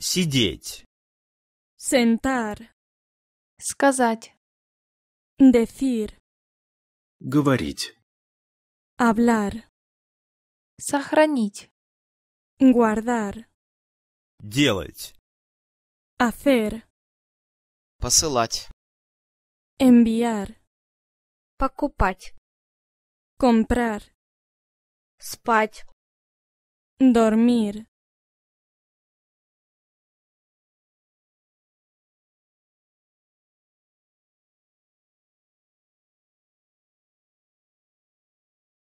Сидеть. Сентар. Сказать. Дефир. Говорить. Hablar. Сохранить. Guardar. Делать. Hacer. Посылать. Enviar. Покупать. Comprar. Спать. Dormir.